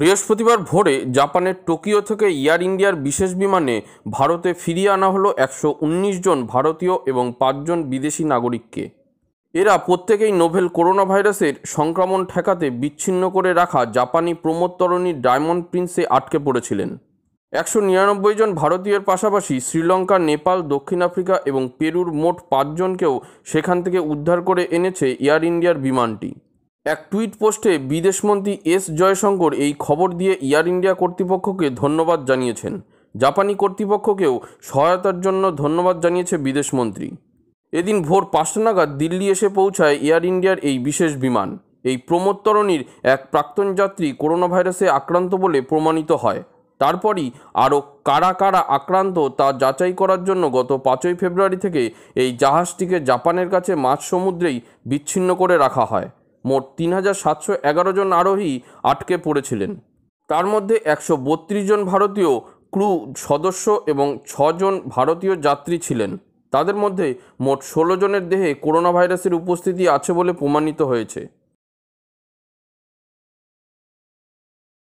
বৃহস্পতিবার ভোরে জাপানের টোকিও থেকে এয়ার ইন্ডিয়ার বিশেষ বিমানে ভারতে ফিরিয়ে আনা হলো একশো জন ভারতীয় এবং পাঁচজন বিদেশি নাগরিককে এরা প্রত্যেকেই নোভেল করোনা ভাইরাসের সংক্রমণ ঠেকাতে বিচ্ছিন্ন করে রাখা জাপানি প্রমোত্তরণী ডায়মন্ড প্রিন্সে আটকে পড়েছিলেন একশো নিরানব্বই জন ভারতীয়ের পাশাপাশি শ্রীলঙ্কা নেপাল দক্ষিণ আফ্রিকা এবং পেরুর মোট পাঁচজনকেও সেখান থেকে উদ্ধার করে এনেছে এয়ার ইন্ডিয়ার বিমানটি এক টুইট পোস্টে বিদেশমন্ত্রী এস জয়শঙ্কর এই খবর দিয়ে এয়ার ইন্ডিয়া কর্তৃপক্ষকে ধন্যবাদ জানিয়েছেন জাপানি কর্তৃপক্ষকেও সহায়তার জন্য ধন্যবাদ জানিয়েছে বিদেশমন্ত্রী এদিন ভোর পাঁচটা নাগাদ দিল্লি এসে পৌঁছায় এয়ার ইন্ডিয়ার এই বিশেষ বিমান এই প্রমোদ তরণীর এক প্রাক্তন যাত্রী করোনা ভাইরাসে আক্রান্ত বলে প্রমাণিত হয় তারপরই আরও কারা কারা আক্রান্ত তা যাচাই করার জন্য গত পাঁচই ফেব্রুয়ারি থেকে এই জাহাজটিকে জাপানের কাছে মাঝ সমুদ্রেই বিচ্ছিন্ন করে রাখা হয় মোট তিন হাজার সাতশো এগারো জন আরোহী আটকে পড়েছিলেন তার মধ্যে একশো বত্রিশ জন ভারতীয় ক্রু সদস্য এবং ছজন ভারতীয় যাত্রী ছিলেন তাদের মধ্যে মোট ষোলো জনের দেহে করোনা ভাইরাসের উপস্থিতি আছে বলে প্রমাণিত হয়েছে